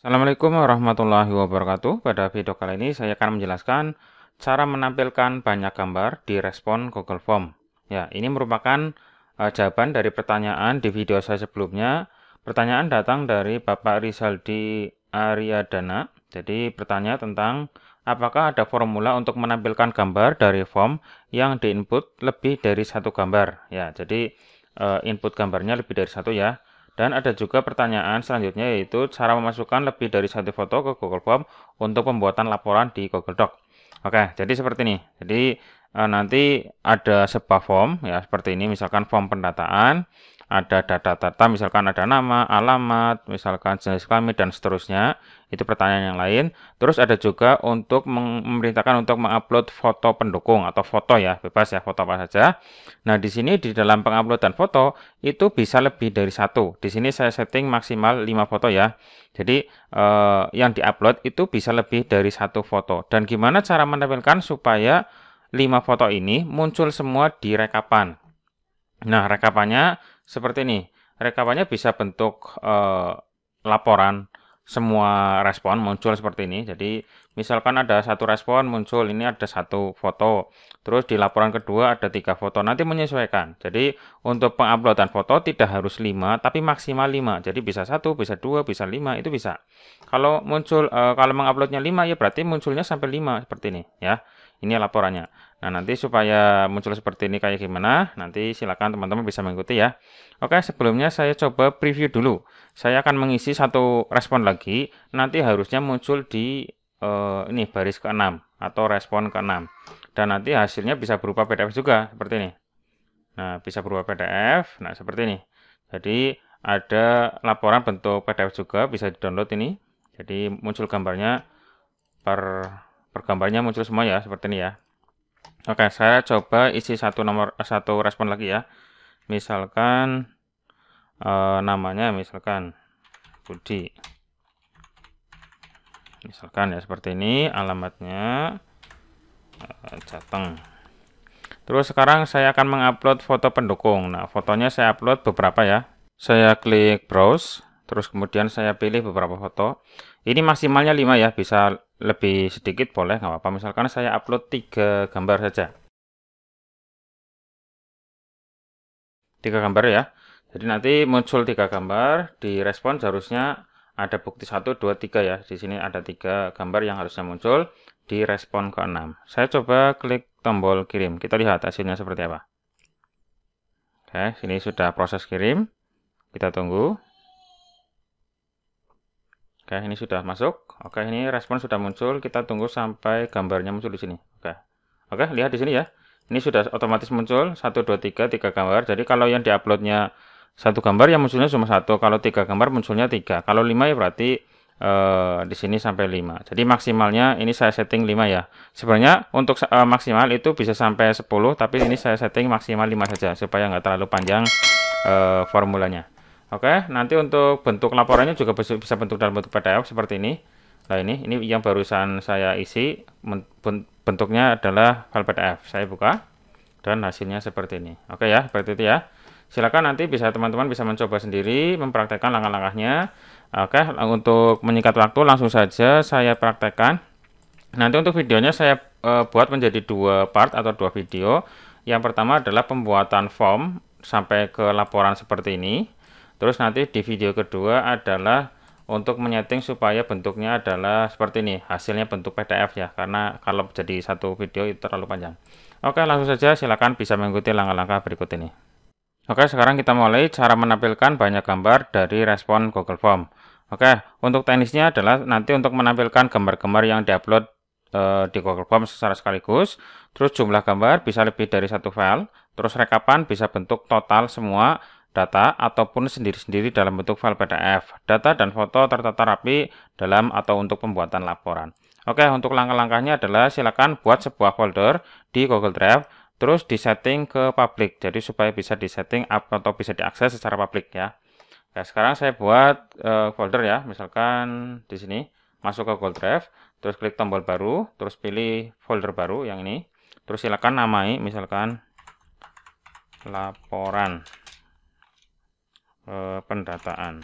Assalamualaikum warahmatullahi wabarakatuh. Pada video kali ini saya akan menjelaskan cara menampilkan banyak gambar di respon Google Form. Ya, ini merupakan uh, jawaban dari pertanyaan di video saya sebelumnya. Pertanyaan datang dari Bapak Rizaldi Ariadana. Jadi bertanya tentang apakah ada formula untuk menampilkan gambar dari form yang diinput lebih dari satu gambar. Ya, jadi uh, input gambarnya lebih dari satu ya. Dan ada juga pertanyaan selanjutnya yaitu cara memasukkan lebih dari satu foto ke Google Form untuk pembuatan laporan di Google Doc. Oke, jadi seperti ini. Jadi eh, nanti ada sebuah form ya seperti ini misalkan form pendataan ada data-data misalkan ada nama, alamat, misalkan jenis kelamin dan seterusnya. Itu pertanyaan yang lain. Terus ada juga untuk memerintahkan untuk mengupload foto pendukung atau foto ya, bebas ya foto apa saja. Nah, di sini di dalam penguploadan foto itu bisa lebih dari satu. Di sini saya setting maksimal 5 foto ya. Jadi eh, yang diupload itu bisa lebih dari satu foto. Dan gimana cara menampilkan supaya 5 foto ini muncul semua di rekapan. Nah, rekapannya seperti ini. Rekamannya bisa bentuk eh, laporan semua respon muncul seperti ini. Jadi misalkan ada satu respon muncul, ini ada satu foto. Terus di laporan kedua ada tiga foto. Nanti menyesuaikan. Jadi untuk penguploadan foto tidak harus lima, tapi maksimal lima. Jadi bisa satu, bisa dua, bisa lima itu bisa. Kalau muncul, e, kalau menguploadnya lima ya berarti munculnya sampai lima seperti ini. ya. Ini laporannya. Nah, nanti supaya muncul seperti ini kayak gimana, nanti silakan teman-teman bisa mengikuti ya. Oke, sebelumnya saya coba preview dulu. Saya akan mengisi satu respon lagi, nanti harusnya muncul di uh, ini baris ke-6 atau respon ke-6. Dan nanti hasilnya bisa berupa PDF juga, seperti ini. Nah, bisa berupa PDF, nah seperti ini. Jadi, ada laporan bentuk PDF juga, bisa di-download ini. Jadi, muncul gambarnya per pergambarnya muncul semua ya seperti ini ya. Oke, saya coba isi satu nomor eh, satu respon lagi ya. Misalkan eh, namanya misalkan Budi. Misalkan ya seperti ini alamatnya eh, Jateng. Terus sekarang saya akan mengupload foto pendukung. Nah, fotonya saya upload beberapa ya. Saya klik browse, terus kemudian saya pilih beberapa foto. Ini maksimalnya 5 ya, bisa lebih sedikit boleh nggak apa-apa misalkan saya upload tiga gambar saja tiga gambar ya jadi nanti muncul tiga gambar di respon seharusnya ada bukti 1, 2, 3 ya di sini ada tiga gambar yang harusnya muncul di respon ke-6 saya coba klik tombol kirim kita lihat hasilnya seperti apa oke sini sudah proses kirim kita tunggu Oke, ini sudah masuk. Oke, ini respon sudah muncul. Kita tunggu sampai gambarnya muncul di sini. Oke. Oke, lihat di sini ya. Ini sudah otomatis muncul 1 2 3 3 gambar. Jadi kalau yang diuploadnya satu gambar yang munculnya cuma satu. Kalau tiga gambar munculnya tiga. Kalau lima ya berarti Uh, di sini sampai 5. Jadi maksimalnya ini saya setting 5 ya. Sebenarnya untuk uh, maksimal itu bisa sampai 10, tapi ini saya setting maksimal 5 saja supaya nggak terlalu panjang uh, formulanya. Oke, nanti untuk bentuk laporannya juga bisa bentuk dalam bentuk PDF seperti ini. Nah ini, ini yang barusan saya isi bentuknya adalah file PDF. Saya buka dan hasilnya seperti ini. Oke ya, seperti itu ya. Silakan nanti bisa teman-teman bisa mencoba sendiri, mempraktekkan langkah-langkahnya. Oke, untuk menyikat waktu langsung saja saya praktekkan. Nanti untuk videonya saya e, buat menjadi dua part atau dua video. Yang pertama adalah pembuatan form sampai ke laporan seperti ini. Terus nanti di video kedua adalah untuk menyeting supaya bentuknya adalah seperti ini hasilnya bentuk PDF ya karena kalau jadi satu video itu terlalu panjang oke langsung saja silakan bisa mengikuti langkah-langkah berikut ini oke sekarang kita mulai cara menampilkan banyak gambar dari respon Google Form oke untuk teknisnya adalah nanti untuk menampilkan gambar-gambar yang diupload e, di Google Form secara sekaligus terus jumlah gambar bisa lebih dari satu file terus rekapan bisa bentuk total semua data ataupun sendiri-sendiri dalam bentuk file PDF. Data dan foto tertata rapi dalam atau untuk pembuatan laporan. Oke, untuk langkah-langkahnya adalah silakan buat sebuah folder di Google Drive, terus di setting ke public, jadi supaya bisa disetting up atau bisa diakses secara public ya. Oke, sekarang saya buat uh, folder ya, misalkan di sini, masuk ke Google Drive, terus klik tombol baru, terus pilih folder baru yang ini, terus silakan namai, misalkan laporan. Eh, pendataan.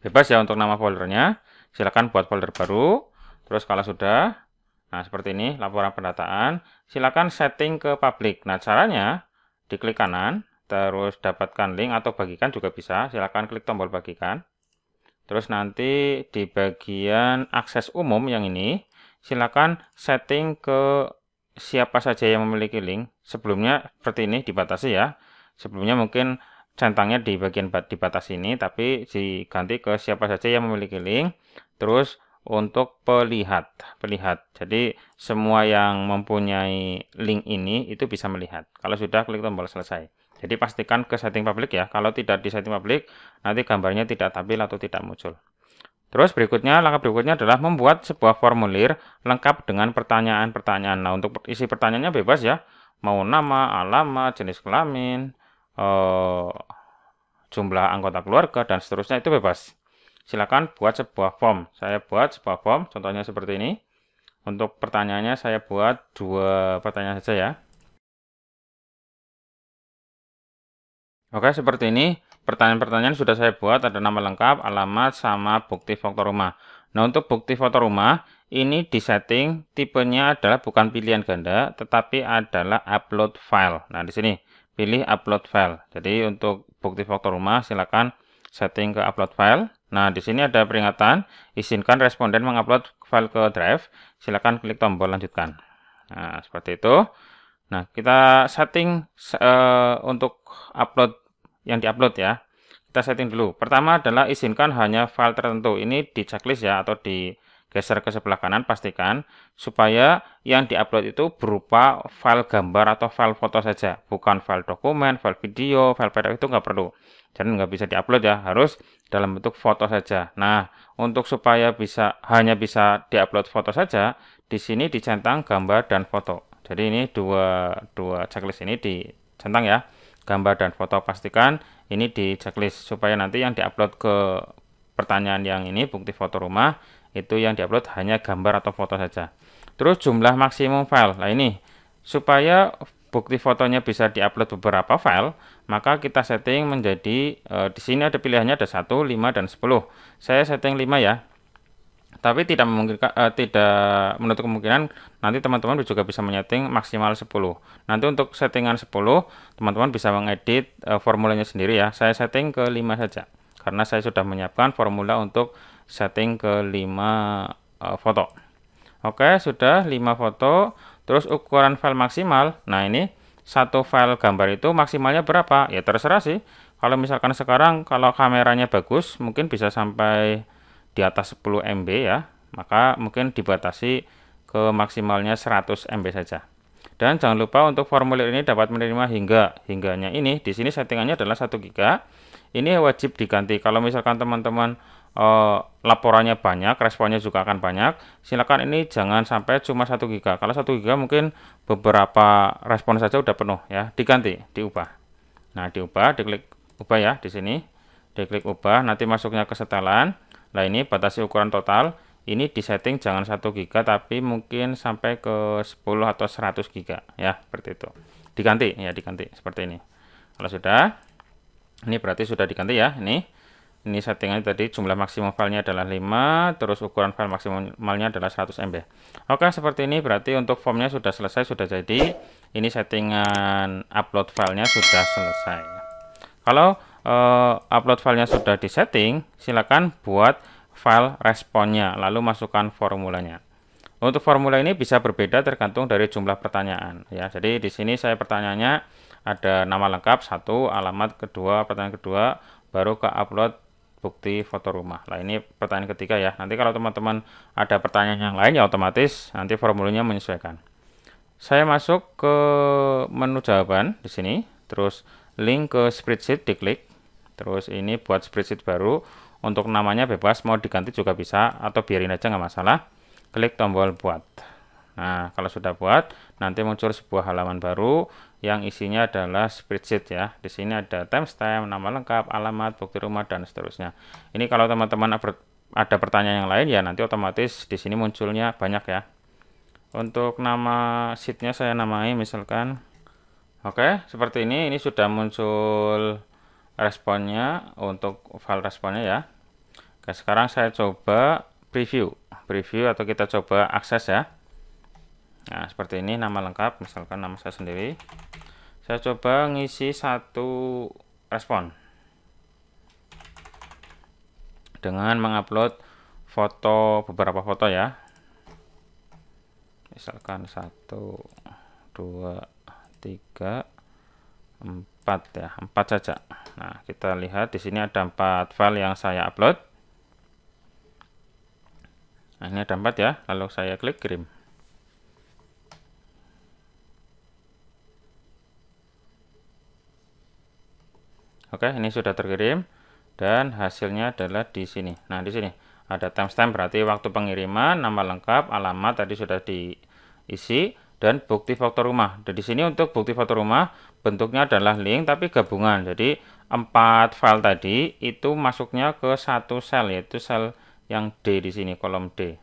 Bebas ya untuk nama foldernya. Silakan buat folder baru. Terus kalau sudah, nah seperti ini laporan pendataan, silakan setting ke public. Nah caranya diklik kanan, terus dapatkan link atau bagikan juga bisa. Silakan klik tombol bagikan. Terus nanti di bagian akses umum yang ini, silakan setting ke siapa saja yang memiliki link. Sebelumnya seperti ini dibatasi ya. Sebelumnya mungkin centangnya di bagian bat, di batas ini, tapi diganti ke siapa saja yang memiliki link. Terus untuk pelihat, pelihat. Jadi semua yang mempunyai link ini itu bisa melihat. Kalau sudah klik tombol selesai. Jadi pastikan ke setting public ya. Kalau tidak di setting public, nanti gambarnya tidak tampil atau tidak muncul. Terus berikutnya, langkah berikutnya adalah membuat sebuah formulir lengkap dengan pertanyaan-pertanyaan. Nah, untuk isi pertanyaannya bebas ya. Mau nama, alamat, jenis kelamin, uh, jumlah anggota keluarga dan seterusnya itu bebas. Silakan buat sebuah form. Saya buat sebuah form, contohnya seperti ini. Untuk pertanyaannya saya buat dua pertanyaan saja ya. Oke, seperti ini. Pertanyaan-pertanyaan sudah saya buat, ada nama lengkap, alamat, sama bukti foto rumah. Nah, untuk bukti foto rumah, ini di setting tipenya adalah bukan pilihan ganda, tetapi adalah upload file. Nah, di sini pilih upload file. Jadi untuk bukti faktor rumah silakan setting ke upload file. Nah, di sini ada peringatan, izinkan responden mengupload file ke drive. Silakan klik tombol lanjutkan. Nah, seperti itu. Nah, kita setting uh, untuk upload yang diupload ya. Kita setting dulu. Pertama adalah izinkan hanya file tertentu. Ini di checklist ya atau di geser ke sebelah kanan pastikan supaya yang diupload itu berupa file gambar atau file foto saja bukan file dokumen file video file PDF itu nggak perlu jadi nggak bisa diupload ya harus dalam bentuk foto saja nah untuk supaya bisa hanya bisa diupload foto saja di sini dicentang gambar dan foto jadi ini dua dua checklist ini dicentang ya gambar dan foto pastikan ini di checklist supaya nanti yang diupload ke pertanyaan yang ini bukti foto rumah itu yang diupload hanya gambar atau foto saja terus jumlah maksimum file nah ini supaya bukti fotonya bisa diupload beberapa file maka kita setting menjadi e, di sini ada pilihannya ada 1 5 dan 10 saya setting 5 ya tapi tidak memungkinkan e, tidak menutup kemungkinan nanti teman-teman juga bisa menyeting maksimal 10. Nanti untuk settingan 10, teman-teman bisa mengedit e, formulanya sendiri ya. Saya setting ke 5 saja karena saya sudah menyiapkan formula untuk setting ke 5 uh, eh, foto oke sudah 5 foto terus ukuran file maksimal nah ini satu file gambar itu maksimalnya berapa ya terserah sih kalau misalkan sekarang kalau kameranya bagus mungkin bisa sampai di atas 10 MB ya maka mungkin dibatasi ke maksimalnya 100 MB saja dan jangan lupa untuk formulir ini dapat menerima hingga hingganya ini di sini settingannya adalah 1 GB. ini wajib diganti kalau misalkan teman-teman Eh, laporannya banyak, responnya juga akan banyak. Silakan ini jangan sampai cuma satu giga. Kalau satu giga mungkin beberapa respon saja udah penuh ya, diganti, diubah. Nah, diubah, diklik ubah ya di sini. Diklik ubah, nanti masuknya ke setelan. Nah, ini batasi ukuran total. Ini di setting jangan satu giga tapi mungkin sampai ke 10 atau 100 giga ya, seperti itu. Diganti ya, diganti seperti ini. Kalau sudah ini berarti sudah diganti ya, ini ini settingan tadi jumlah maksimum filenya adalah 5 terus ukuran file maksimalnya adalah 100 MB oke seperti ini berarti untuk formnya sudah selesai sudah jadi ini settingan upload filenya sudah selesai kalau uh, upload filenya sudah disetting silakan buat file responnya lalu masukkan formulanya untuk formula ini bisa berbeda tergantung dari jumlah pertanyaan ya jadi di sini saya pertanyaannya ada nama lengkap satu alamat kedua pertanyaan kedua baru ke upload bukti foto rumah. Nah, ini pertanyaan ketiga ya. Nanti kalau teman-teman ada pertanyaan yang lain ya otomatis nanti formulanya menyesuaikan. Saya masuk ke menu jawaban di sini, terus link ke spreadsheet diklik. Terus ini buat spreadsheet baru untuk namanya bebas mau diganti juga bisa atau biarin aja nggak masalah. Klik tombol buat. Nah, kalau sudah buat, nanti muncul sebuah halaman baru yang isinya adalah spreadsheet ya. Di sini ada timestamp, nama lengkap, alamat, bukti rumah dan seterusnya. Ini kalau teman-teman ada pertanyaan yang lain ya nanti otomatis di sini munculnya banyak ya. Untuk nama sheetnya saya namai misalkan Oke, seperti ini ini sudah muncul responnya untuk file responnya ya. Oke, sekarang saya coba preview. Preview atau kita coba akses ya. Nah, seperti ini nama lengkap, misalkan nama saya sendiri. Saya coba ngisi satu respon dengan mengupload foto beberapa foto ya. Misalkan satu, dua, tiga, empat ya, empat saja. Nah, kita lihat di sini ada empat file yang saya upload. Nah, ini ada empat ya, lalu saya klik kirim. Oke, ini sudah terkirim dan hasilnya adalah di sini. Nah, di sini ada timestamp berarti waktu pengiriman, nama lengkap, alamat tadi sudah diisi dan bukti faktor rumah. Dan di sini untuk bukti faktor rumah bentuknya adalah link tapi gabungan. Jadi empat file tadi itu masuknya ke satu sel yaitu sel yang D di sini kolom D.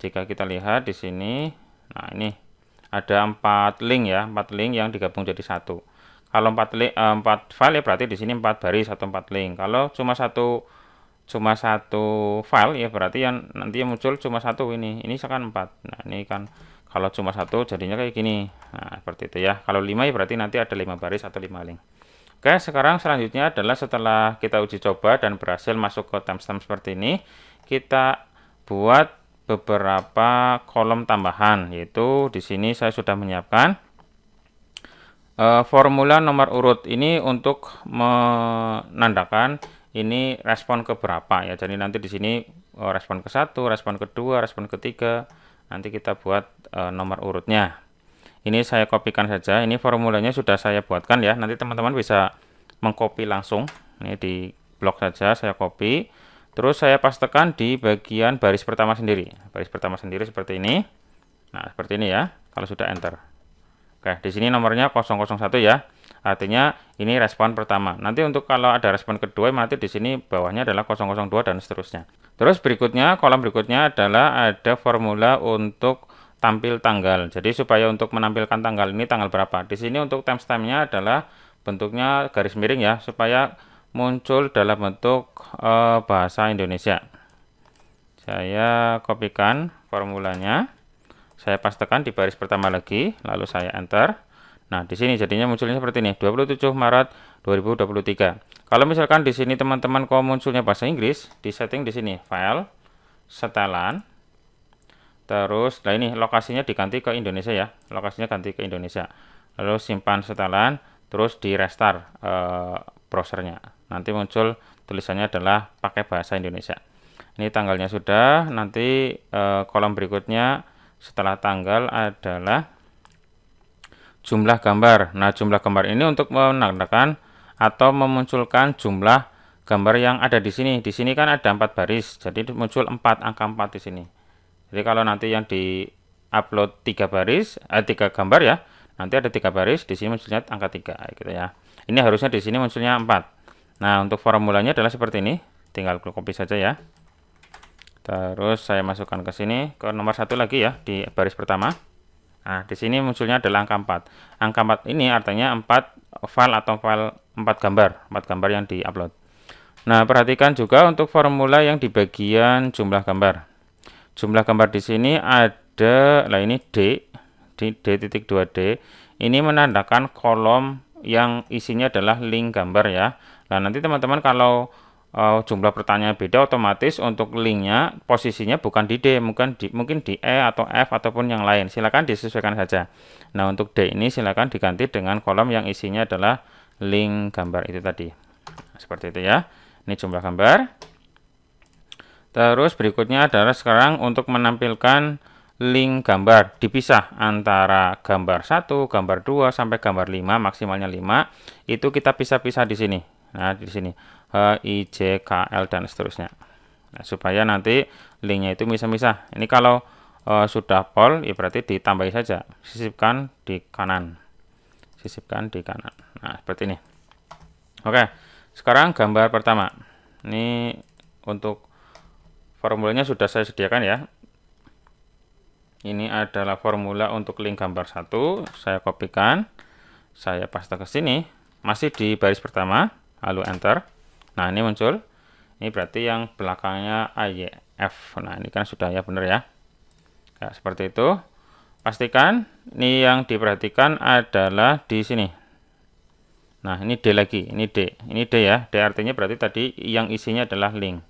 Jika kita lihat di sini, nah ini ada empat link ya, empat link yang digabung jadi satu. Kalau 4 link, 4 file ya berarti di sini 4 baris atau 4 link. Kalau cuma satu cuma satu file ya berarti yang nanti yang muncul cuma satu ini. Ini akan 4. Nah, ini kan kalau cuma satu jadinya kayak gini. Nah, seperti itu ya. Kalau 5 ya berarti nanti ada 5 baris atau 5 link. Oke, sekarang selanjutnya adalah setelah kita uji coba dan berhasil masuk ke timestamp seperti ini, kita buat beberapa kolom tambahan yaitu di sini saya sudah menyiapkan E, formula nomor urut ini untuk menandakan ini respon ke berapa ya. Jadi nanti di sini eh, respon ke satu, respon kedua, respon ketiga. Nanti kita buat eh, nomor urutnya. Ini saya kopikan saja. Ini formulanya sudah saya buatkan ya. Nanti teman-teman bisa mengcopy langsung. Ini di blog saja saya copy. Terus saya pastekan di bagian baris pertama sendiri. Baris pertama sendiri seperti ini. Nah, seperti ini ya. Kalau sudah enter. Oke, di sini nomornya 001 ya. Artinya ini respon pertama. Nanti untuk kalau ada respon kedua, nanti di sini bawahnya adalah 002 dan seterusnya. Terus berikutnya, kolom berikutnya adalah ada formula untuk tampil tanggal. Jadi supaya untuk menampilkan tanggal ini tanggal berapa. Di sini untuk timestampnya adalah bentuknya garis miring ya, supaya muncul dalam bentuk e, bahasa Indonesia. Saya kopikan formulanya. Saya pas tekan di baris pertama lagi, lalu saya enter. Nah, di sini jadinya munculnya seperti ini, 27 Maret 2023. Kalau misalkan di sini teman-teman kok munculnya bahasa Inggris, di setting di sini file setelan terus nah ini lokasinya diganti ke Indonesia ya lokasinya ganti ke Indonesia lalu simpan setelan terus di restart e, browsernya nanti muncul tulisannya adalah pakai bahasa Indonesia ini tanggalnya sudah nanti e, kolom berikutnya setelah tanggal adalah jumlah gambar. Nah, jumlah gambar ini untuk menandakan atau memunculkan jumlah gambar yang ada di sini. Di sini kan ada empat baris, jadi muncul empat angka empat di sini. Jadi kalau nanti yang di upload tiga baris, eh, tiga gambar ya, nanti ada tiga baris, di sini munculnya angka tiga, gitu ya. Ini harusnya di sini munculnya empat. Nah, untuk formulanya adalah seperti ini. Tinggal klik copy saja ya. Terus saya masukkan ke sini ke nomor satu lagi ya di baris pertama. Nah, di sini munculnya adalah angka 4. Angka 4 ini artinya 4 file atau file 4 gambar, 4 gambar yang di upload. Nah, perhatikan juga untuk formula yang di bagian jumlah gambar. Jumlah gambar di sini ada lah ini D di D titik 2D. Ini menandakan kolom yang isinya adalah link gambar ya. Nah, nanti teman-teman kalau uh, jumlah pertanyaan beda otomatis untuk linknya posisinya bukan di D mungkin di mungkin di E atau F ataupun yang lain silakan disesuaikan saja nah untuk D ini silakan diganti dengan kolom yang isinya adalah link gambar itu tadi nah, seperti itu ya ini jumlah gambar terus berikutnya adalah sekarang untuk menampilkan link gambar dipisah antara gambar 1, gambar 2 sampai gambar 5 maksimalnya 5 itu kita pisah-pisah di sini nah di sini I, J, K, L, dan seterusnya. Nah, supaya nanti linknya itu bisa misah Ini kalau e, sudah pol, ya berarti ditambahi saja. Sisipkan di kanan. Sisipkan di kanan. Nah, seperti ini. Oke, sekarang gambar pertama. Ini untuk formulanya sudah saya sediakan ya. Ini adalah formula untuk link gambar satu. Saya kopikan. Saya paste ke sini. Masih di baris pertama. Lalu enter. Nah, ini muncul. Ini berarti yang belakangnya AYF. Nah, ini kan sudah ya benar ya. ya. Seperti itu. Pastikan ini yang diperhatikan adalah di sini. Nah, ini D lagi. Ini D. Ini D ya. D artinya berarti tadi yang isinya adalah link.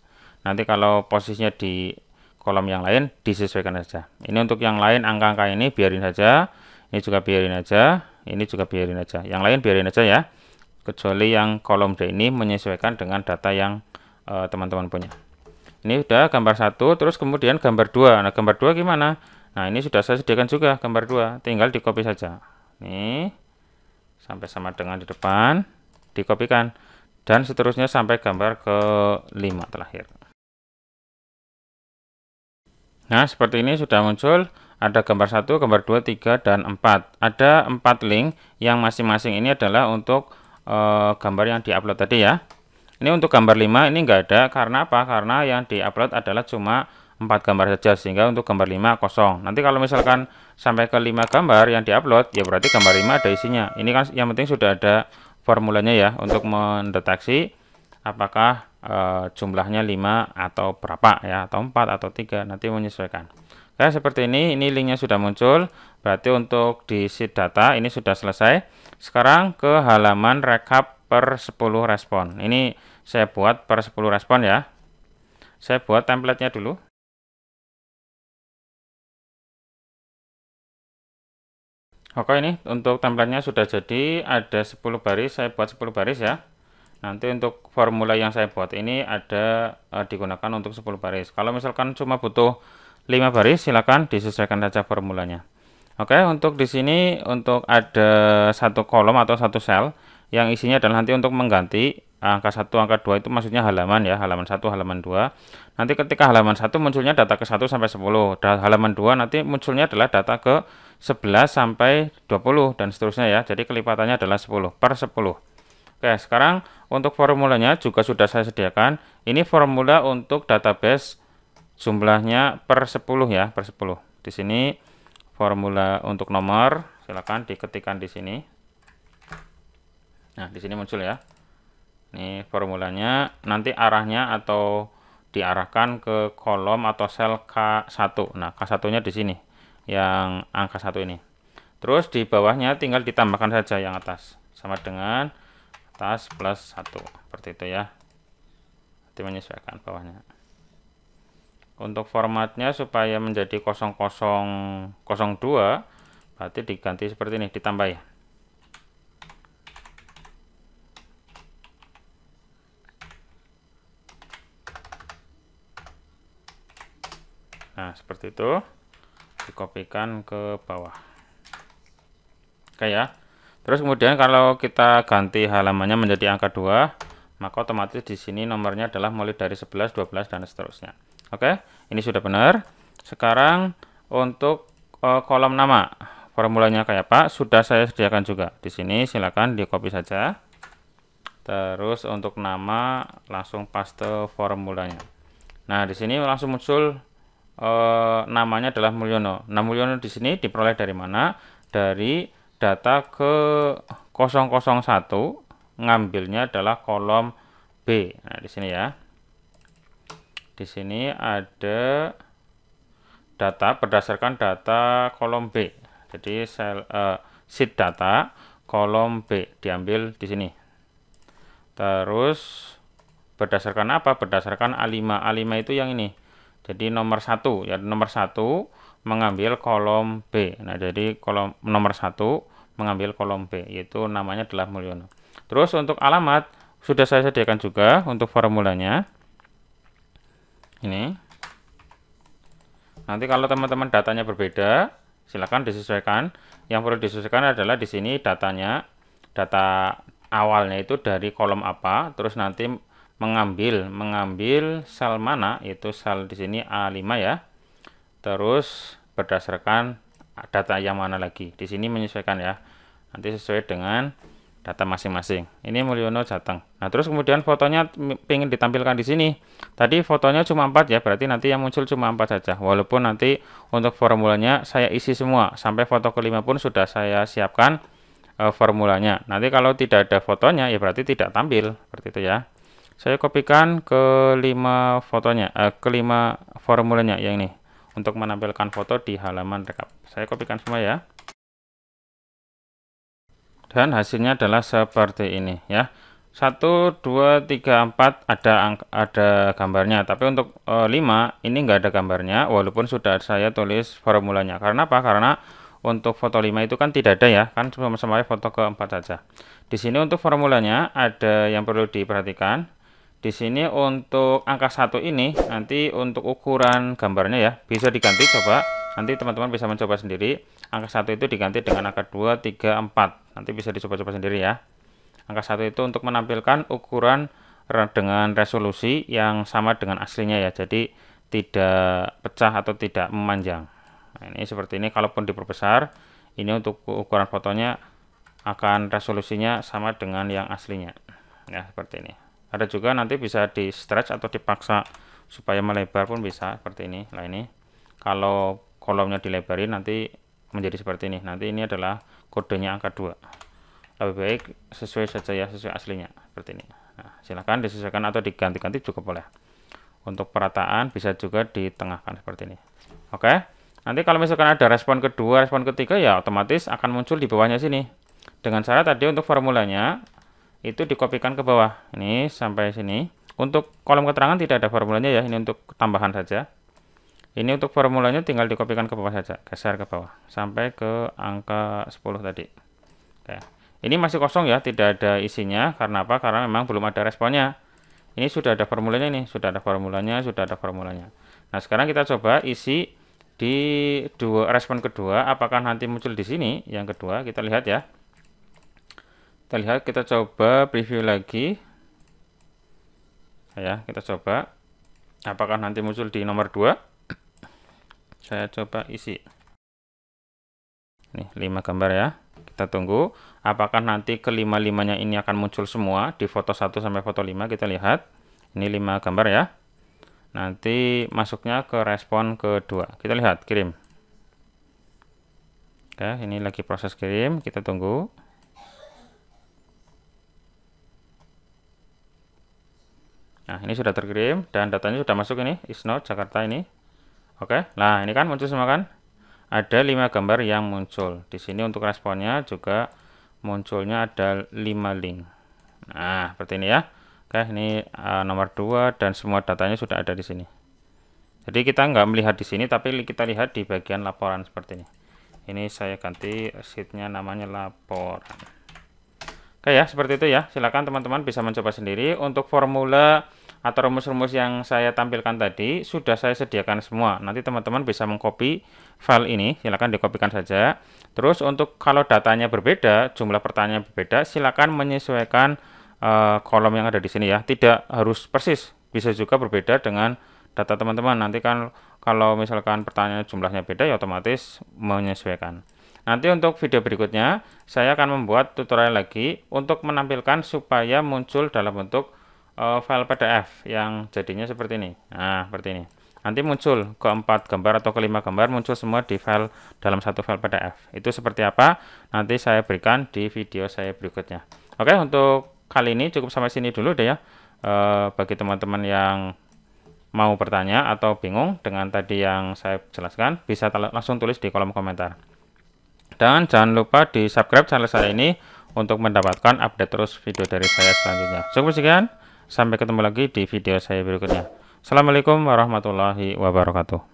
Nanti kalau posisinya di kolom yang lain disesuaikan saja. Ini untuk yang lain angka-angka ini biarin saja. Ini juga biarin aja. Ini juga biarin aja. Yang lain biarin aja ya kecuali yang kolom D ini menyesuaikan dengan data yang eh, teman-teman uh, punya ini sudah gambar satu terus kemudian gambar dua nah gambar dua gimana nah ini sudah saya sediakan juga gambar dua tinggal di copy saja nih sampai sama dengan di depan dikopikan dan seterusnya sampai gambar ke lima terakhir nah seperti ini sudah muncul ada gambar satu gambar dua tiga dan empat ada empat link yang masing-masing ini adalah untuk uh, gambar yang diupload tadi ya ini untuk gambar 5 ini enggak ada karena apa karena yang diupload adalah cuma 4 gambar saja sehingga untuk gambar 5 kosong nanti kalau misalkan sampai ke 5 gambar yang diupload ya berarti gambar 5 ada isinya ini kan yang penting sudah ada formulanya ya untuk mendeteksi apakah uh, jumlahnya 5 atau berapa ya atau 4 atau 3 nanti menyesuaikan Nah, seperti ini, ini linknya sudah muncul. Berarti untuk di sheet data ini sudah selesai. Sekarang ke halaman rekap per 10 respon. Ini saya buat per 10 respon ya. Saya buat templatenya dulu. Oke ini untuk templatenya sudah jadi ada 10 baris saya buat 10 baris ya nanti untuk formula yang saya buat ini ada uh, digunakan untuk 10 baris kalau misalkan cuma butuh 5 baris silakan disesuaikan saja formulanya. Oke, untuk di sini untuk ada satu kolom atau satu sel yang isinya adalah nanti untuk mengganti angka 1, angka 2 itu maksudnya halaman ya, halaman 1, halaman 2. Nanti ketika halaman 1 munculnya data ke 1 sampai 10, dan halaman 2 nanti munculnya adalah data ke 11 sampai 20 dan seterusnya ya. Jadi kelipatannya adalah 10 per 10. Oke, sekarang untuk formulanya juga sudah saya sediakan. Ini formula untuk database jumlahnya per 10 ya, per 10. Di sini formula untuk nomor, silakan diketikkan di sini. Nah, di sini muncul ya. Ini formulanya, nanti arahnya atau diarahkan ke kolom atau sel K1. Nah, K1-nya di sini, yang angka satu ini. Terus di bawahnya tinggal ditambahkan saja yang atas. Sama dengan atas plus 1. Seperti itu ya. Nanti menyesuaikan bawahnya untuk formatnya supaya menjadi 0002 berarti diganti seperti ini ditambah ya nah seperti itu dikopikan ke bawah oke ya terus kemudian kalau kita ganti halamannya menjadi angka 2 maka otomatis di sini nomornya adalah mulai dari 11, 12 dan seterusnya Oke, ini sudah benar. Sekarang untuk uh, kolom nama, formulanya kayak apa? Sudah saya sediakan juga. Di sini silakan di copy saja. Terus untuk nama langsung paste formulanya. Nah, di sini langsung muncul eh, namanya adalah Mulyono. Nah, Mulyono di sini diperoleh dari mana? Dari data ke 001 ngambilnya adalah kolom B. Nah, di sini ya. Di sini ada data berdasarkan data kolom B. Jadi sel uh, sheet data kolom B diambil di sini. Terus berdasarkan apa? Berdasarkan A5. A5 itu yang ini. Jadi nomor satu ya nomor satu mengambil kolom B. Nah, jadi kolom nomor satu mengambil kolom B yaitu namanya adalah Mulyono. Terus untuk alamat sudah saya sediakan juga untuk formulanya ini nanti kalau teman-teman datanya berbeda silakan disesuaikan yang perlu disesuaikan adalah di sini datanya data awalnya itu dari kolom apa terus nanti mengambil mengambil sel mana itu sel di sini A5 ya terus berdasarkan data yang mana lagi di sini menyesuaikan ya nanti sesuai dengan data masing-masing. Ini Mulyono datang. Nah, terus kemudian fotonya ingin ditampilkan di sini. Tadi fotonya cuma 4 ya, berarti nanti yang muncul cuma 4 saja. Walaupun nanti untuk formulanya saya isi semua, sampai foto kelima pun sudah saya siapkan e, formulanya. Nanti kalau tidak ada fotonya ya berarti tidak tampil, seperti itu ya. Saya kopikan ke kelima fotonya, eh, kelima formulanya yang ini untuk menampilkan foto di halaman rekap. Saya kopikan semua ya dan hasilnya adalah seperti ini ya satu dua tiga empat ada ada gambarnya tapi untuk e, eh, 5 ini enggak ada gambarnya walaupun sudah saya tulis formulanya karena apa karena untuk foto lima itu kan tidak ada ya kan cuma sama ya, foto keempat saja di sini untuk formulanya ada yang perlu diperhatikan di sini untuk angka satu ini nanti untuk ukuran gambarnya ya bisa diganti coba nanti teman-teman bisa mencoba sendiri angka 1 itu diganti dengan angka 2, 3, 4. Nanti bisa dicoba-coba sendiri ya. Angka 1 itu untuk menampilkan ukuran dengan resolusi yang sama dengan aslinya ya. Jadi tidak pecah atau tidak memanjang. Nah, ini seperti ini kalaupun diperbesar, ini untuk ukuran fotonya akan resolusinya sama dengan yang aslinya. Ya, seperti ini. Ada juga nanti bisa di stretch atau dipaksa supaya melebar pun bisa seperti ini. Nah, ini kalau kolomnya dilebarin nanti menjadi seperti ini nanti ini adalah kodenya angka 2 lebih baik sesuai saja ya sesuai aslinya seperti ini nah, silahkan disesuaikan atau diganti-ganti juga boleh untuk perataan bisa juga ditengahkan seperti ini oke nanti kalau misalkan ada respon kedua respon ketiga ya otomatis akan muncul di bawahnya sini dengan cara tadi untuk formulanya itu dikopikan ke bawah ini sampai sini untuk kolom keterangan tidak ada formulanya ya ini untuk tambahan saja ini untuk formulanya tinggal dikopikan ke bawah saja, geser ke bawah sampai ke angka 10 tadi. Oke. Ini masih kosong ya, tidak ada isinya. Karena apa? Karena memang belum ada responnya. Ini sudah ada formulanya nih, sudah ada formulanya, sudah ada formulanya. Nah, sekarang kita coba isi di dua respon kedua apakah nanti muncul di sini yang kedua kita lihat ya kita lihat kita coba preview lagi ya kita coba apakah nanti muncul di nomor 2 saya coba isi nih 5 gambar ya kita tunggu apakah nanti kelima limanya ini akan muncul semua di foto 1 sampai foto 5 kita lihat ini 5 gambar ya nanti masuknya ke respon kedua kita lihat kirim oke ini lagi proses kirim kita tunggu nah ini sudah terkirim dan datanya sudah masuk ini isno Jakarta ini Oke, nah ini kan muncul semua kan? Ada lima gambar yang muncul. Di sini untuk responnya juga munculnya ada lima link. Nah, seperti ini ya. Oke, ini uh, nomor 2 dan semua datanya sudah ada di sini. Jadi kita nggak melihat di sini, tapi kita lihat di bagian laporan seperti ini. Ini saya ganti sheetnya namanya laporan. Oke ya, seperti itu ya. Silakan teman-teman bisa mencoba sendiri. Untuk formula atau rumus-rumus yang saya tampilkan tadi sudah saya sediakan semua. Nanti teman-teman bisa mengcopy file ini, silakan dikopikan saja. Terus untuk kalau datanya berbeda, jumlah pertanyaan berbeda, silakan menyesuaikan uh, kolom yang ada di sini ya. Tidak harus persis, bisa juga berbeda dengan data teman-teman. Nanti kan kalau misalkan pertanyaan jumlahnya beda ya otomatis menyesuaikan. Nanti untuk video berikutnya saya akan membuat tutorial lagi untuk menampilkan supaya muncul dalam bentuk uh, file PDF yang jadinya seperti ini. Nah, seperti ini. Nanti muncul keempat gambar atau kelima gambar muncul semua di file dalam satu file PDF. Itu seperti apa? Nanti saya berikan di video saya berikutnya. Oke, untuk kali ini cukup sampai sini dulu deh ya. Uh, bagi teman-teman yang mau bertanya atau bingung dengan tadi yang saya jelaskan, bisa langsung tulis di kolom komentar. Dan jangan lupa di subscribe channel saya ini untuk mendapatkan update terus video dari saya selanjutnya. Cukup sekian. Sampai ketemu lagi di video saya berikutnya. Assalamualaikum warahmatullahi wabarakatuh.